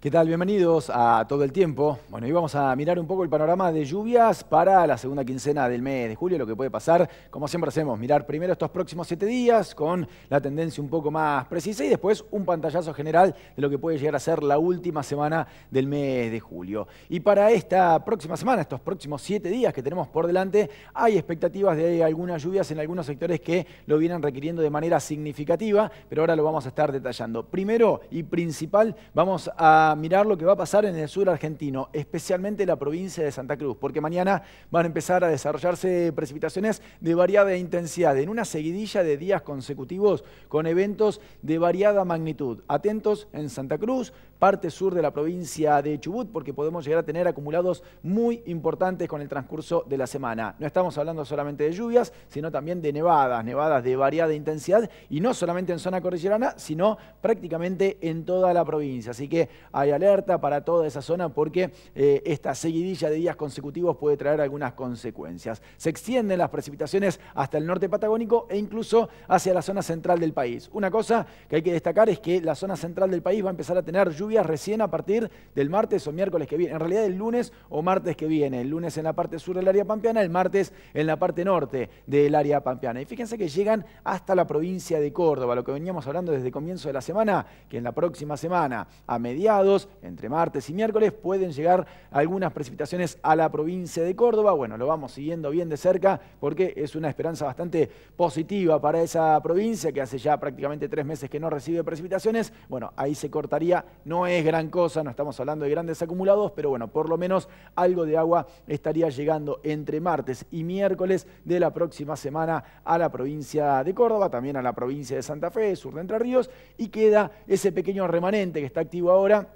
¿Qué tal? Bienvenidos a Todo el Tiempo. Bueno, hoy vamos a mirar un poco el panorama de lluvias para la segunda quincena del mes de julio, lo que puede pasar, como siempre hacemos, mirar primero estos próximos siete días con la tendencia un poco más precisa y después un pantallazo general de lo que puede llegar a ser la última semana del mes de julio. Y para esta próxima semana, estos próximos siete días que tenemos por delante, hay expectativas de algunas lluvias en algunos sectores que lo vienen requiriendo de manera significativa, pero ahora lo vamos a estar detallando. Primero y principal, vamos a mirar lo que va a pasar en el sur argentino, especialmente la provincia de Santa Cruz, porque mañana van a empezar a desarrollarse precipitaciones de variada intensidad, en una seguidilla de días consecutivos con eventos de variada magnitud. Atentos en Santa Cruz, parte sur de la provincia de Chubut, porque podemos llegar a tener acumulados muy importantes con el transcurso de la semana. No estamos hablando solamente de lluvias, sino también de nevadas, nevadas de variada intensidad, y no solamente en zona cordillerana, sino prácticamente en toda la provincia. Así que hay alerta para toda esa zona porque eh, esta seguidilla de días consecutivos puede traer algunas consecuencias. Se extienden las precipitaciones hasta el norte patagónico e incluso hacia la zona central del país. Una cosa que hay que destacar es que la zona central del país va a empezar a tener lluvias recién a partir del martes o miércoles que viene. En realidad el lunes o martes que viene. El lunes en la parte sur del área pampeana, el martes en la parte norte del área pampeana. Y fíjense que llegan hasta la provincia de Córdoba, lo que veníamos hablando desde comienzo de la semana, que en la próxima semana, a mediados, entre martes y miércoles. Pueden llegar algunas precipitaciones a la provincia de Córdoba. Bueno, lo vamos siguiendo bien de cerca porque es una esperanza bastante positiva para esa provincia que hace ya prácticamente tres meses que no recibe precipitaciones. Bueno, ahí se cortaría. No es gran cosa, no estamos hablando de grandes acumulados, pero bueno, por lo menos algo de agua estaría llegando entre martes y miércoles de la próxima semana a la provincia de Córdoba, también a la provincia de Santa Fe, sur de Entre Ríos, y queda ese pequeño remanente que está activo ahora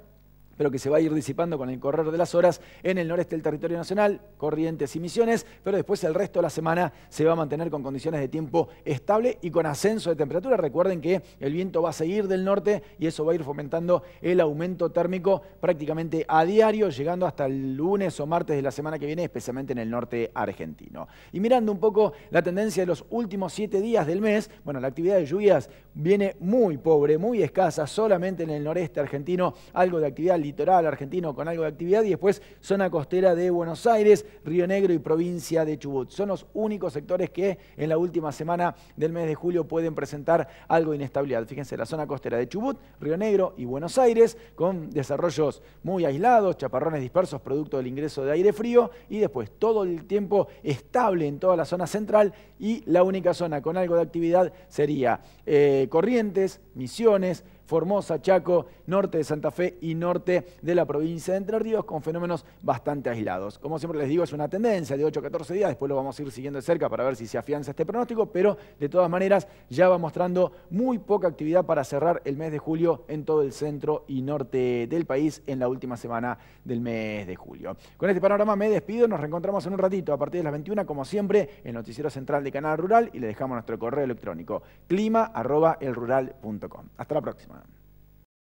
lo que se va a ir disipando con el correr de las horas en el noreste del territorio nacional, Corrientes y Misiones, pero después el resto de la semana se va a mantener con condiciones de tiempo estable y con ascenso de temperatura. Recuerden que el viento va a seguir del norte y eso va a ir fomentando el aumento térmico prácticamente a diario, llegando hasta el lunes o martes de la semana que viene, especialmente en el norte argentino. Y mirando un poco la tendencia de los últimos siete días del mes, bueno, la actividad de lluvias viene muy pobre, muy escasa, solamente en el noreste argentino, algo de actividad libre litoral argentino con algo de actividad y después zona costera de Buenos Aires, Río Negro y provincia de Chubut. Son los únicos sectores que en la última semana del mes de julio pueden presentar algo de inestabilidad. Fíjense, la zona costera de Chubut, Río Negro y Buenos Aires, con desarrollos muy aislados, chaparrones dispersos producto del ingreso de aire frío y después todo el tiempo estable en toda la zona central y la única zona con algo de actividad sería eh, Corrientes, Misiones, Formosa, Chaco, norte de Santa Fe y norte de la provincia de Entre Ríos, con fenómenos bastante aislados. Como siempre les digo, es una tendencia de 8 a 14 días, después lo vamos a ir siguiendo de cerca para ver si se afianza este pronóstico, pero de todas maneras ya va mostrando muy poca actividad para cerrar el mes de julio en todo el centro y norte del país en la última semana del mes de julio. Con este panorama me despido, nos reencontramos en un ratito a partir de las 21, como siempre, en Noticiero Central de Canal Rural y le dejamos nuestro correo electrónico clima.elrural.com. Hasta la próxima.